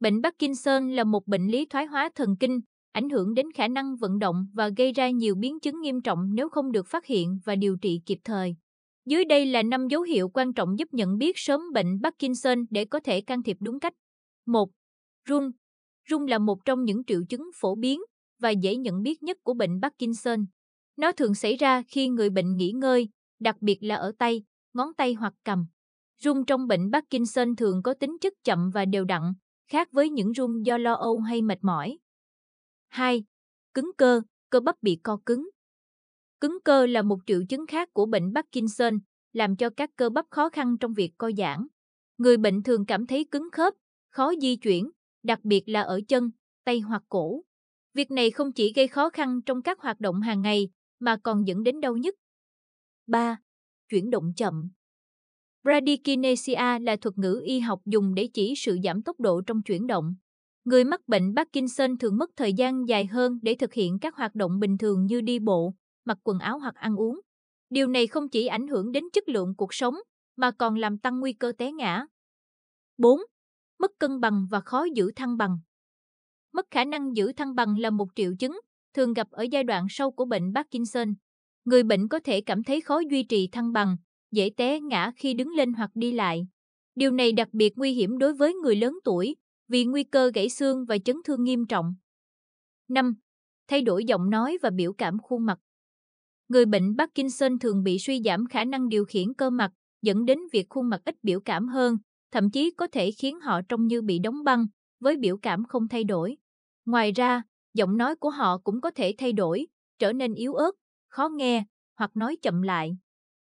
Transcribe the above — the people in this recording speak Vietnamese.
Bệnh Parkinson là một bệnh lý thoái hóa thần kinh, ảnh hưởng đến khả năng vận động và gây ra nhiều biến chứng nghiêm trọng nếu không được phát hiện và điều trị kịp thời. Dưới đây là 5 dấu hiệu quan trọng giúp nhận biết sớm bệnh Parkinson để có thể can thiệp đúng cách. 1. Run. Run là một trong những triệu chứng phổ biến và dễ nhận biết nhất của bệnh Parkinson. Nó thường xảy ra khi người bệnh nghỉ ngơi, đặc biệt là ở tay, ngón tay hoặc cầm. Run trong bệnh Parkinson thường có tính chất chậm và đều đặn, khác với những rung do lo âu hay mệt mỏi. 2. Cứng cơ, cơ bắp bị co cứng. Cứng cơ là một triệu chứng khác của bệnh Parkinson, làm cho các cơ bắp khó khăn trong việc co giãn. Người bệnh thường cảm thấy cứng khớp, khó di chuyển, đặc biệt là ở chân, tay hoặc cổ. Việc này không chỉ gây khó khăn trong các hoạt động hàng ngày mà còn dẫn đến đau nhức. 3. Chuyển động chậm. Bradykinesia là thuật ngữ y học dùng để chỉ sự giảm tốc độ trong chuyển động. Người mắc bệnh Parkinson thường mất thời gian dài hơn để thực hiện các hoạt động bình thường như đi bộ, mặc quần áo hoặc ăn uống. Điều này không chỉ ảnh hưởng đến chất lượng cuộc sống mà còn làm tăng nguy cơ té ngã. 4. Mất cân bằng và khó giữ thăng bằng. Mất khả năng giữ thăng bằng là một triệu chứng thường gặp ở giai đoạn sâu của bệnh Parkinson. Người bệnh có thể cảm thấy khó duy trì thăng bằng, dễ té ngã khi đứng lên hoặc đi lại. Điều này đặc biệt nguy hiểm đối với người lớn tuổi vì nguy cơ gãy xương và chấn thương nghiêm trọng. 5. Thay đổi giọng nói và biểu cảm khuôn mặt. Người bệnh Parkinson thường bị suy giảm khả năng điều khiển cơ mặt, dẫn đến việc khuôn mặt ít biểu cảm hơn, thậm chí có thể khiến họ trông như bị đóng băng, với biểu cảm không thay đổi. Ngoài ra, giọng nói của họ cũng có thể thay đổi, trở nên yếu ớt, khó nghe hoặc nói chậm lại.